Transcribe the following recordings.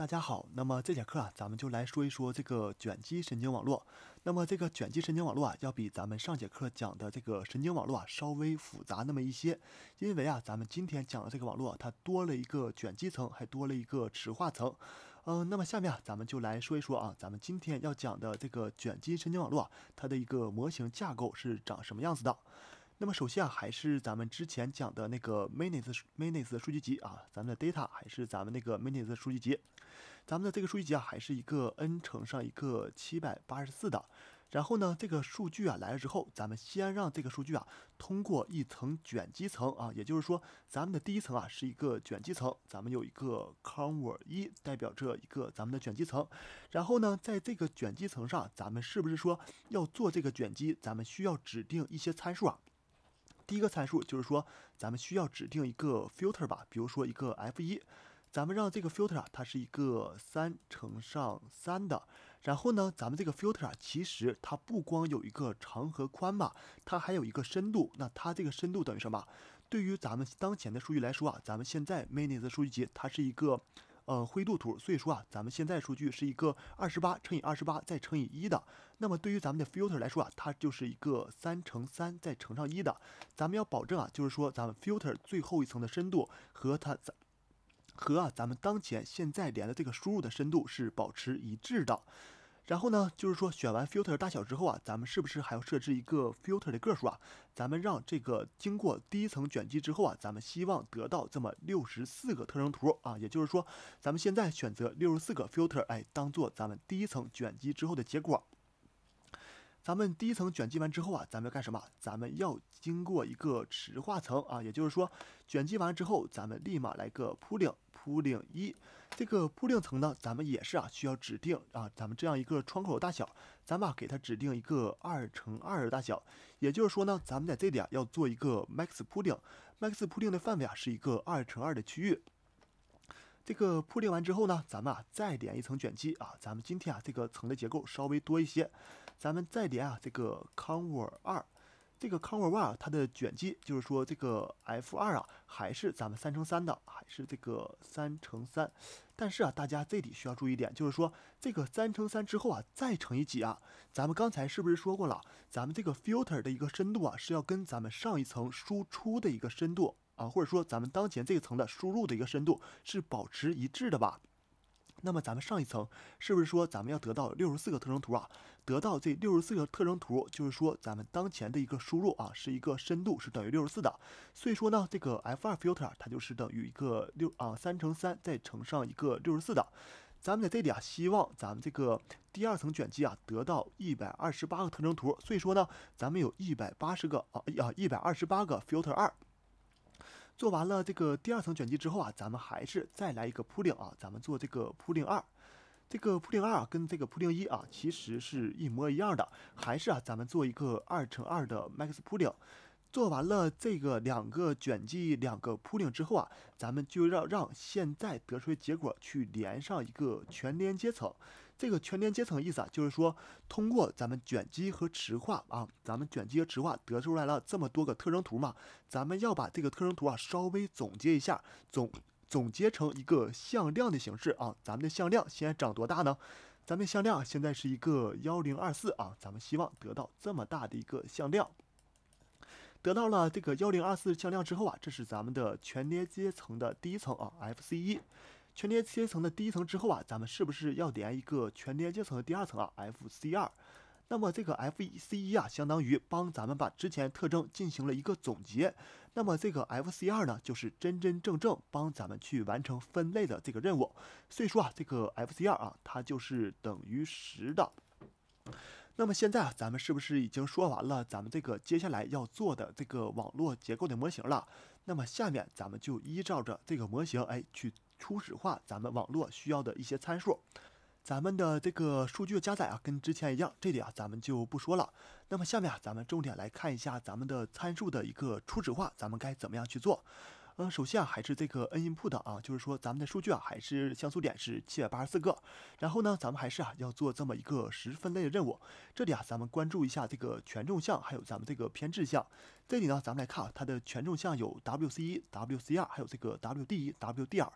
大家好，那么这节课啊，咱们就来说一说这个卷积神经网络。那么这个卷积神经网络啊，要比咱们上节课讲的这个神经网络啊稍微复杂那么一些，因为啊，咱们今天讲的这个网络啊，它多了一个卷积层，还多了一个池化层。嗯，那么下面啊，咱们就来说一说啊，咱们今天要讲的这个卷积神经网络啊，它的一个模型架构是长什么样子的。那么，首先啊，还是咱们之前讲的那个 Minus Minus 数据集啊，咱们的 Data 还是咱们那个 Minus 数据集。咱们的这个数据集啊，还是一个 n 乘上一个七百八十四的。然后呢，这个数据啊来了之后，咱们先让这个数据啊通过一层卷积层啊，也就是说，咱们的第一层啊是一个卷积层，咱们有一个 c o n v 一代表着一个咱们的卷积层。然后呢，在这个卷积层上，咱们是不是说要做这个卷积？咱们需要指定一些参数啊。第一个参数就是说，咱们需要指定一个 filter 吧，比如说一个 f1，咱们让这个 filter 啊，它是一个三乘上三的。然后呢，咱们这个 filter 啊，其实它不光有一个长和宽吧，它还有一个深度。那它这个深度等于什么？对于咱们当前的数据来说啊，咱们现在 m i n i s 数据集它是一个。呃，灰度图，所以说啊，咱们现在数据是一个二十八乘以二十八再乘以一的，那么对于咱们的 filter 来说啊，它就是一个三乘三再乘上一的，咱们要保证啊，就是说咱们 filter 最后一层的深度和它咱和啊咱们当前现在连的这个输入的深度是保持一致的。然后呢，就是说选完 filter 大小之后啊，咱们是不是还要设置一个 filter 的个数啊？咱们让这个经过第一层卷积之后啊，咱们希望得到这么六十四个特征图啊。也就是说，咱们现在选择六十四个 filter，哎，当做咱们第一层卷积之后的结果。咱们第一层卷积完之后啊，咱们要干什么？咱们要经过一个池化层啊。也就是说，卷积完之后，咱们立马来个铺顶，铺顶一。这个铺顶层呢，咱们也是啊，需要指定啊，咱们这样一个窗口大小。咱们啊，给它指定一个二乘二的大小。也就是说呢，咱们在这里啊，要做一个 max 铺顶 max 铺顶的范围啊，是一个二乘二的区域。这个铺 o 完之后呢，咱们啊，再点一层卷积啊。咱们今天啊，这个层的结构稍微多一些。咱们再叠啊，这个 Conv2，这个 Conv2 它的卷积，就是说这个 F2 啊，还是咱们三乘三的，还是这个三乘三。但是啊，大家这里需要注意一点，就是说这个三乘三之后啊，再乘以几啊？咱们刚才是不是说过了？咱们这个 Filter 的一个深度啊，是要跟咱们上一层输出的一个深度啊，或者说咱们当前这一层的输入的一个深度是保持一致的吧？那么咱们上一层是不是说咱们要得到六十四个特征图啊？得到这六十四个特征图，就是说咱们当前的一个输入啊，是一个深度是等于六十四的。所以说呢，这个 F2 filter 它就是等于一个六啊三乘三再乘上一个六十四的。咱们在这里啊，希望咱们这个第二层卷积啊，得到一百二十八个特征图。所以说呢，咱们有一百八十个啊啊一百二十八个 filter 二。做完了这个第二层卷积之后啊，咱们还是再来一个铺顶啊，咱们做这个铺顶二，这个铺顶二跟这个铺顶一啊，其实是一模一样的，还是啊，咱们做一个二乘二的 max 铺顶。做完了这个两个卷积、两个铺顶之后啊，咱们就要让现在得出的结果去连上一个全连接层。这个全连接层的意思啊，就是说通过咱们卷积和池化啊，咱们卷积和池化得出来了这么多个特征图嘛，咱们要把这个特征图啊稍微总结一下，总总结成一个向量的形式啊。咱们的向量现在长多大呢？咱们向量现在是一个幺零二四啊，咱们希望得到这么大的一个向量。得到了这个幺零二四向量之后啊，这是咱们的全连接层的第一层啊，FC 一。全连接层的第一层之后啊，咱们是不是要连一个全连接层的第二层啊？FC 二，那么这个 FC 一啊，相当于帮咱们把之前特征进行了一个总结，那么这个 FC 二呢，就是真真正正帮咱们去完成分类的这个任务。所以说啊，这个 FC 二啊，它就是等于十的。那么现在啊，咱们是不是已经说完了咱们这个接下来要做的这个网络结构的模型了？那么下面咱们就依照着这个模型，哎，去初始化咱们网络需要的一些参数。咱们的这个数据加载啊，跟之前一样，这里啊咱们就不说了。那么下面啊，咱们重点来看一下咱们的参数的一个初始化，咱们该怎么样去做？嗯，首先啊，还是这个 n 因普的啊，就是说咱们的数据啊，还是像素点是七百八十四个。然后呢，咱们还是啊，要做这么一个十分类的任务。这里啊，咱们关注一下这个权重项，还有咱们这个偏置项。这里呢，咱们来看啊，它的权重项有 Wc1、w c 二，还有这个 w d e w d 二，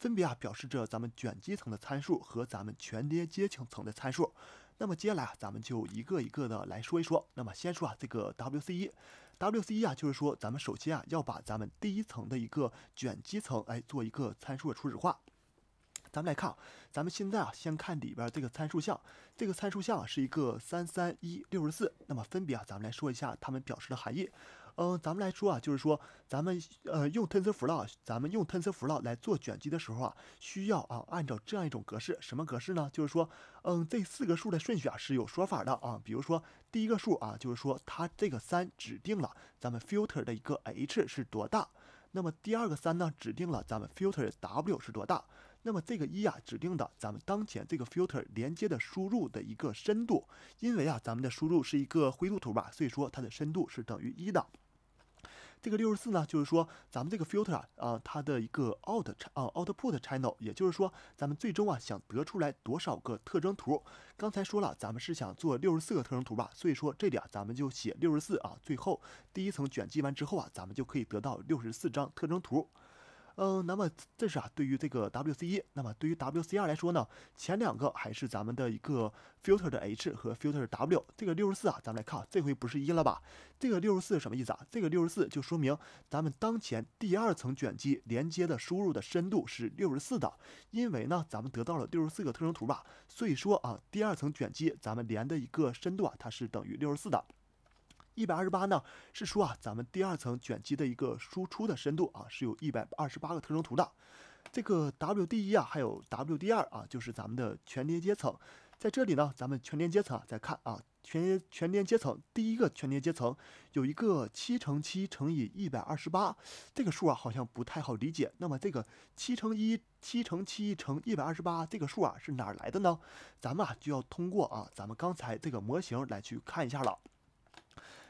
分别啊，表示着咱们卷积层的参数和咱们全连接层层的参数。那么接下来啊，咱们就一个一个的来说一说。那么先说啊，这个 Wc1。WCE 啊，就是说咱们首先啊要把咱们第一层的一个卷积层，哎，做一个参数的初始化。咱们来看啊，咱们现在啊先看里边这个参数项，这个参数项啊、是一个三三一六十四，那么分别啊咱们来说一下它们表示的含义。嗯，咱们来说啊，就是说，咱们呃用 TensorFlow，咱们用 TensorFlow 来做卷积的时候啊，需要啊按照这样一种格式，什么格式呢？就是说，嗯，这四个数的顺序啊是有说法的啊。比如说，第一个数啊，就是说它这个三指定了咱们 filter 的一个 h 是多大，那么第二个三呢，指定了咱们 filter 的 w 是多大，那么这个一啊，指定的咱们当前这个 filter 连接的输入的一个深度，因为啊，咱们的输入是一个灰度图吧，所以说它的深度是等于一的。这个六十四呢，就是说咱们这个 filter 啊，它的一个 out 啊 output channel，也就是说，咱们最终啊想得出来多少个特征图。刚才说了，咱们是想做六十四个特征图吧，所以说这里啊，咱们就写六十四啊。最后第一层卷积完之后啊，咱们就可以得到六十四张特征图。嗯，那么这是啊，对于这个 W C 一，那么对于 W C 二来说呢，前两个还是咱们的一个 filter 的 H 和 filter W。这个六十四啊，咱们来看，这回不是一了吧？这个六十四是什么意思啊？这个六十四就说明咱们当前第二层卷积连接的输入的深度是六十四的，因为呢，咱们得到了六十四个特征图吧，所以说啊，第二层卷积咱们连的一个深度啊，它是等于六十四的。一百二十八呢，是说啊，咱们第二层卷积的一个输出的深度啊，是有一百二十八个特征图的。这个 W 第一啊，还有 W 第二啊，就是咱们的全连接层。在这里呢，咱们全连接层啊，再看啊，全全连接层第一个全连接层有一个七乘七乘以一百二十八，这个数啊，好像不太好理解。那么这个七乘一七乘七乘一百二十八这个数啊，是哪来的呢？咱们啊，就要通过啊，咱们刚才这个模型来去看一下了。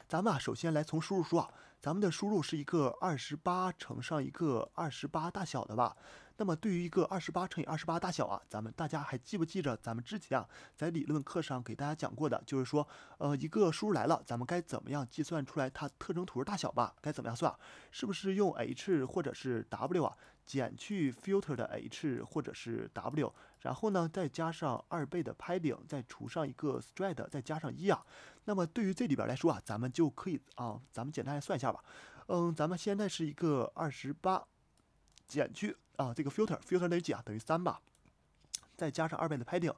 咱们啊，首先来从输入说啊，咱们的输入是一个二十八乘上一个二十八大小的吧。那么对于一个二十八乘以二十八大小啊，咱们大家还记不记着咱们之前啊在理论课上给大家讲过的，就是说，呃，一个输入来了，咱们该怎么样计算出来它特征图大小吧？该怎么样算？是不是用 h 或者是 w 啊？减去 filter 的 h 或者是 w，然后呢再加上二倍的 padding，再除上一个 stride，再加上一啊。那么对于这里边来说啊，咱们就可以啊，咱们简单来算一下吧。嗯，咱们现在是一个二十八，减去啊这个 filter，filter 等于几啊？等于三吧。再加上二倍的 padding，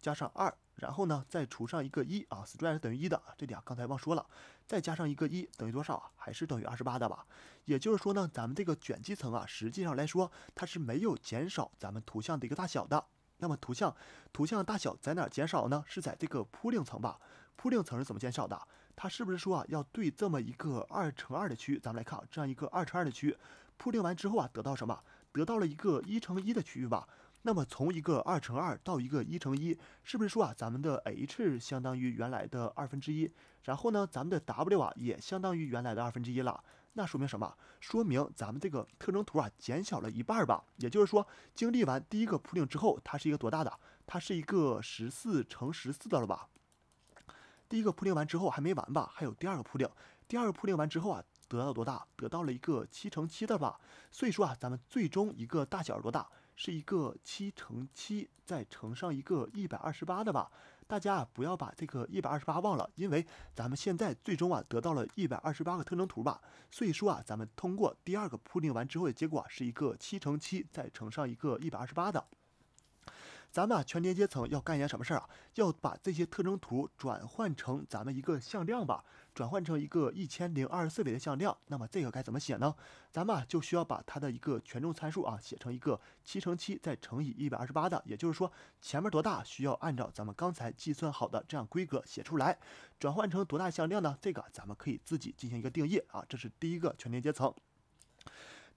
加上二，然后呢再除上一个一啊，stride 等于一的这里啊刚才忘说了。再加上一个一等于多少啊？还是等于二十八的吧。也就是说呢，咱们这个卷积层啊，实际上来说，它是没有减少咱们图像的一个大小的。那么图像图像大小在哪儿减少呢？是在这个铺定层吧？铺定层是怎么减少的？它是不是说啊，要对这么一个二乘二的区域，咱们来看啊，这样一个二乘二的区域，铺定完之后啊，得到什么？得到了一个一乘一的区域吧？那么从一个二乘二到一个一乘一，是不是说啊，咱们的 h 相当于原来的二分之一，然后呢，咱们的 w 啊也相当于原来的二分之一了。那说明什么？说明咱们这个特征图啊减小了一半吧。也就是说，经历完第一个铺垫之后，它是一个多大的？它是一个十四乘十四的了吧？第一个铺垫完之后还没完吧？还有第二个铺垫，第二个铺垫完之后啊，得到多大？得到了一个七乘七的吧。所以说啊，咱们最终一个大小是多大？是一个七乘七再乘上一个一百二十八的吧，大家啊不要把这个一百二十八忘了，因为咱们现在最终啊得到了一百二十八个特征图吧，所以说啊咱们通过第二个铺定完之后的结果啊是一个七乘七再乘上一个一百二十八的，咱们啊全连接层要干一件什么事儿啊？要把这些特征图转换成咱们一个向量吧。转换成一个一千零二十四维的向量，那么这个该怎么写呢？咱们啊就需要把它的一个权重参数啊写成一个七乘七再乘以一百二十八的，也就是说前面多大需要按照咱们刚才计算好的这样规格写出来。转换成多大向量呢？这个咱们可以自己进行一个定义啊，这是第一个全连接层。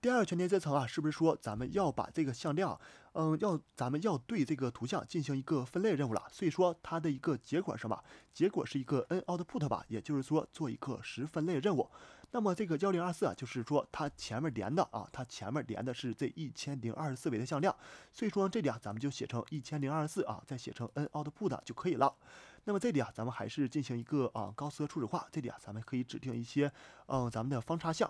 第二个全连接层啊，是不是说咱们要把这个向量？嗯，要咱们要对这个图像进行一个分类任务了，所以说它的一个结果是什么？结果是一个 n output 吧，也就是说做一个十分类任务。那么这个幺零二四啊，就是说它前面连的啊，它前面连的是这一千零二十四位的向量，所以说这里啊，咱们就写成一千零二十四啊，再写成 n output 的就可以了。那么这里啊，咱们还是进行一个啊高斯初始化，这里啊，咱们可以指定一些嗯咱们的方差项。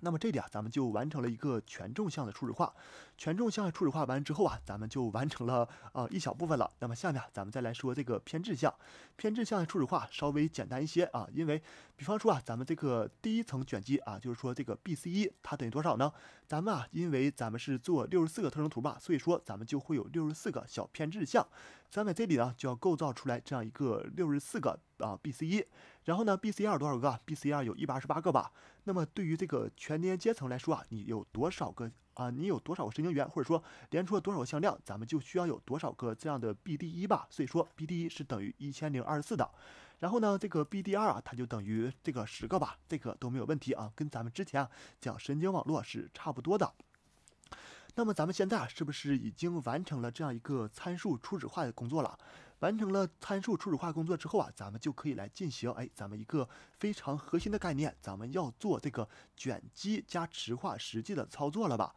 那么这里啊，咱们就完成了一个权重项的初始化。权重项初始化完之后啊，咱们就完成了啊一小部分了。那么下面啊，咱们再来说这个偏置项。偏置项的初始化稍微简单一些啊，因为比方说啊，咱们这个第一层卷积啊，就是说这个 b c 一它等于多少呢？咱们啊，因为咱们是做六十四个特征图吧，所以说咱们就会有六十四个小偏置项。咱们这里呢就要构造出来这样一个六十四个啊，B C 一，然后呢，B C 二多少个？B C 二有一百二十八个吧。那么对于这个全年阶层来说啊，你有多少个啊？你有多少个神经元或者说连出了多少个向量，咱们就需要有多少个这样的 B D 一吧。所以说 B D 一是等于一千零二十四的。然后呢，这个 B D 二啊，它就等于这个十个吧，这个都没有问题啊，跟咱们之前啊讲神经网络是差不多的。那么咱们现在啊，是不是已经完成了这样一个参数初始化的工作了？完成了参数初始化工作之后啊，咱们就可以来进行哎，咱们一个非常核心的概念，咱们要做这个卷积加池化实际的操作了吧？